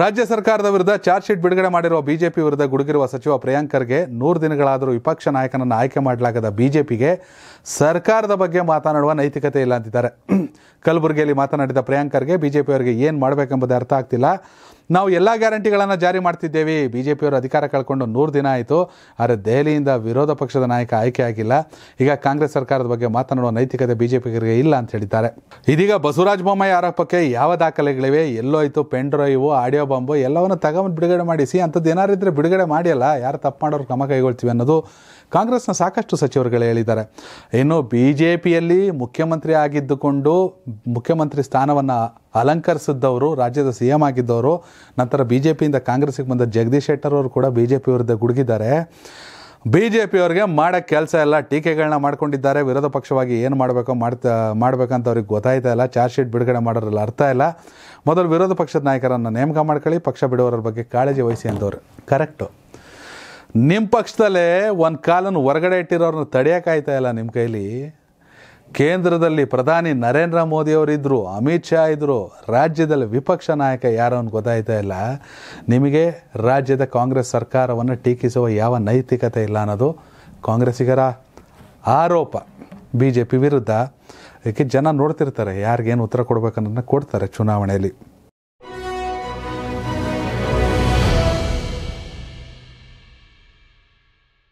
ರಾಜ್ಯ ಸರ್ಕಾರದ ವಿರುದ್ಧ ಚಾರ್ಜ್ ಶೀಟ್ ಬಿಡುಗಡೆ ಮಾಡಿರುವ ಬಿಜೆಪಿ ವಿರುದ್ಧ ಗುಡುಗಿರುವ ಸಚಿವ ಪ್ರಿಯಾಂಕ್ ನೂರು ದಿನಗಳಾದರೂ ವಿಪಕ್ಷ ನಾಯಕನನ್ನು ಆಯ್ಕೆ ಮಾಡಲಾಗದ ಬಿಜೆಪಿಗೆ ಸರ್ಕಾರದ ಬಗ್ಗೆ ಮಾತನಾಡುವ ನೈತಿಕತೆ ಇಲ್ಲ ಅಂತಿದ್ದಾರೆ ಕಲಬುರಗಿಯಲ್ಲಿ ಮಾತನಾಡಿದ ಪ್ರಿಯಾಂಕ್ ಖರ್ಗೆ ಬಿಜೆಪಿಯವರಿಗೆ ಏನು ಮಾಡಬೇಕೆಂಬುದೇ ಅರ್ಥ ಆಗ್ತಿಲ್ಲ ನಾವು ಎಲ್ಲ ಗ್ಯಾರಂಟಿಗಳನ್ನು ಜಾರಿ ಮಾಡ್ತಿದ್ದೇವೆ ಬಿ ಜೆ ಪಿಯವರು ಅಧಿಕಾರ ಕಳ್ಕೊಂಡು ನೂರು ದಿನ ಆಯಿತು ಆದರೆ ದೆಹಲಿಯಿಂದ ವಿರೋಧ ಪಕ್ಷದ ನಾಯಕ ಆಯ್ಕೆ ಆಗಿಲ್ಲ ಈಗ ಕಾಂಗ್ರೆಸ್ ಸರ್ಕಾರದ ಬಗ್ಗೆ ಮಾತನಾಡುವ ನೈತಿಕತೆ ಬಿ ಜೆ ಪಿಗರಿಗೆ ಇಲ್ಲ ಅಂತ ಹೇಳಿದ್ದಾರೆ ಇದೀಗ ಬಸವರಾಜ ಬೊಮ್ಮಾಯಿ ಆರೋಪಕ್ಕೆ ಯಾವ ದಾಖಲೆಗಳಿವೆ ಎಲ್ಲೋಯ್ತು ಪೆನ್ ಡ್ರೈವು ಆಡಿಯೋ ಬಾಂಬು ಎಲ್ಲವನ್ನು ತಗೊಂಡು ಬಿಡುಗಡೆ ಮಾಡಿಸಿ ಅಂಥದ್ದು ಇದ್ದರೆ ಬಿಡುಗಡೆ ಮಾಡಿಯಲ್ಲ ಯಾರು ತಪ್ಪು ಮಾಡೋರು ಕ್ರಮ ಕೈಗೊಳ್ತೀವಿ ಅನ್ನೋದು ಕಾಂಗ್ರೆಸ್ನ ಸಾಕಷ್ಟು ಸಚಿವರುಗಳು ಹೇಳಿದ್ದಾರೆ ಇನ್ನು ಬಿ ಜೆ ಪಿಯಲ್ಲಿ ಮುಖ್ಯಮಂತ್ರಿ ಆಗಿದ್ದುಕೊಂಡು ಮುಖ್ಯಮಂತ್ರಿ ಸ್ಥಾನವನ್ನು ಅಲಂಕರಿಸಿದ್ದವರು ರಾಜ್ಯದ ಸಿ ಎಂ ಆಗಿದ್ದವರು ನಂತರ ಬಿ ಜೆ ಪಿಯಿಂದ ಕಾಂಗ್ರೆಸ್ಗೆ ಬಂದ ಜಗದೀಶ್ ಶೆಟ್ಟರ್ ಅವರು ಕೂಡ ಬಿ ಜೆ ಪಿ ವಿರುದ್ಧ ಗುಡುಗಿದ್ದಾರೆ ಬಿ ಜೆ ಪಿಯವ್ರಿಗೆ ಮಾಡೋಕ್ಕೆ ಕೆಲಸ ಇಲ್ಲ ಟೀಕೆಗಳನ್ನ ಮಾಡ್ಕೊಂಡಿದ್ದಾರೆ ವಿರೋಧ ಪಕ್ಷವಾಗಿ ಏನು ಮಾಡಬೇಕು ಮಾಡ್ತಾ ಮಾಡಬೇಕಂತ ಅವ್ರಿಗೆ ಗೊತ್ತಾಯ್ತಾ ಇಲ್ಲ ಚಾರ್ಜ್ ಶೀಟ್ ಬಿಡುಗಡೆ ಮಾಡೋರಲ್ಲಿ ಅರ್ಥ ಇಲ್ಲ ಮೊದಲು ವಿರೋಧ ಪಕ್ಷದ ನಾಯಕರನ್ನು ನೇಮಕ ಮಾಡ್ಕೊಳ್ಳಿ ಪಕ್ಷ ಬಿಡುವವರ ಬಗ್ಗೆ ಕಾಳಜಿ ವಹಿಸಿ ಅಂತವ್ರು ಕರೆಕ್ಟು ನಿಮ್ಮ ಪಕ್ಷದಲ್ಲೇ ಒಂದು ಕಾಲನ್ನು ಹೊರಗಡೆ ಇಟ್ಟಿರೋರನ್ನ ತಡೆಯೋಕ್ಕಾಯ್ತಾ ಇಲ್ಲ ನಿಮ್ಮ ಕೈಲಿ ಕೇಂದ್ರದಲ್ಲಿ ಪ್ರಧಾನಿ ನರೇಂದ್ರ ಮೋದಿಯವರಿದ್ದರು ಅಮಿತ್ ಶಾ ಇದ್ದರು ರಾಜ್ಯದಲ್ಲಿ ವಿಪಕ್ಷ ನಾಯಕ ಯಾರೋ ಅಂತ ಗೊತ್ತಾಯ್ತಾ ಇಲ್ಲ ನಿಮಗೆ ರಾಜ್ಯದ ಕಾಂಗ್ರೆಸ್ ಸರ್ಕಾರವನ್ನು ಟೀಕಿಸುವ ಯಾವ ನೈತಿಕತೆ ಇಲ್ಲ ಅನ್ನೋದು ಕಾಂಗ್ರೆಸ್ಸಿಗರ ಆರೋಪ ಬಿ ಜೆ ಪಿ ವಿರುದ್ಧ ಇದಕ್ಕೆ ಜನ ನೋಡ್ತಿರ್ತಾರೆ ಯಾರಿಗೇನು ಉತ್ತರ ಕೊಡಬೇಕನ್ನೋದನ್ನ ಕೊಡ್ತಾರೆ ಚುನಾವಣೆಯಲ್ಲಿ